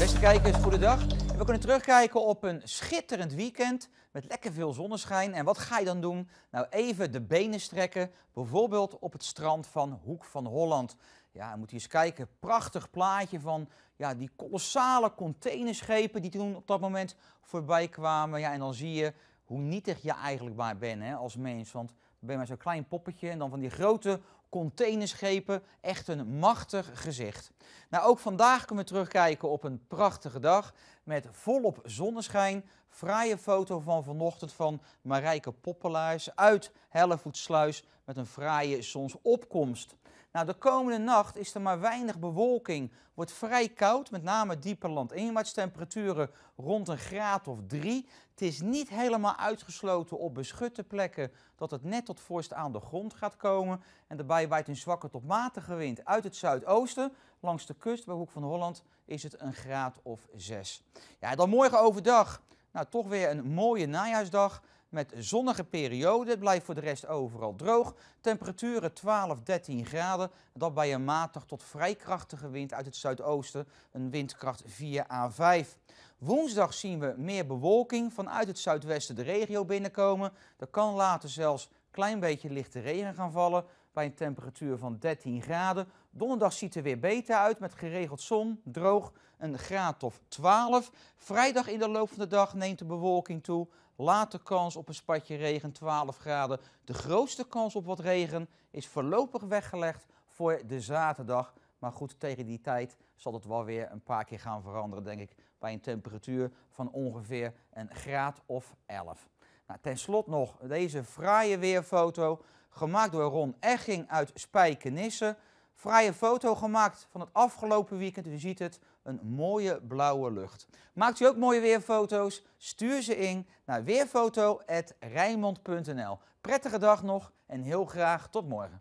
Beste kijkers, goedendag. We kunnen terugkijken op een schitterend weekend met lekker veel zonneschijn. En wat ga je dan doen? Nou, even de benen strekken, bijvoorbeeld op het strand van Hoek van Holland. Ja, moet je eens kijken, prachtig plaatje van ja, die kolossale containerschepen die toen op dat moment voorbij kwamen. Ja, en dan zie je hoe nietig je eigenlijk maar bent hè, als mens, want ben je maar zo'n klein poppetje en dan van die grote containerschepen. Echt een machtig gezicht. Nou, ook vandaag kunnen we terugkijken op een prachtige dag met volop zonneschijn. Fraaie foto van vanochtend van Marijke Poppelaars uit Hellevoetsluis met een fraaie zonsopkomst. Nou, de komende nacht is er maar weinig bewolking. Wordt vrij koud, met name dieper land. Temperaturen rond een graad of drie. Het is niet helemaal uitgesloten op beschutte plekken dat het net tot vorst aan de grond gaat komen. En daarbij waait een zwakke tot matige wind uit het zuidoosten. Langs de kust bij Hoek van Holland is het een graad of zes. Ja, dan morgen overdag. Nou, toch weer een mooie najaarsdag met zonnige periode. Het blijft voor de rest overal droog. Temperaturen 12, 13 graden. Dat bij een matig tot vrij krachtige wind uit het zuidoosten. Een windkracht 4 à 5. Woensdag zien we meer bewolking vanuit het zuidwesten de regio binnenkomen. Er kan later zelfs een klein beetje lichte regen gaan vallen bij een temperatuur van 13 graden. Donderdag ziet er weer beter uit met geregeld zon, droog, een graad of 12. Vrijdag in de loop van de dag neemt de bewolking toe. Late kans op een spatje regen, 12 graden. De grootste kans op wat regen is voorlopig weggelegd voor de zaterdag. Maar goed, tegen die tijd zal het wel weer een paar keer gaan veranderen, denk ik. Bij een temperatuur van ongeveer een graad of 11. Nou, ten slotte nog deze fraaie weerfoto, gemaakt door Ron Egging uit Spijkenisse. Fraaie foto gemaakt van het afgelopen weekend. U ziet het, een mooie blauwe lucht. Maakt u ook mooie weerfoto's? Stuur ze in naar weerfoto.rijnmond.nl. Prettige dag nog en heel graag tot morgen.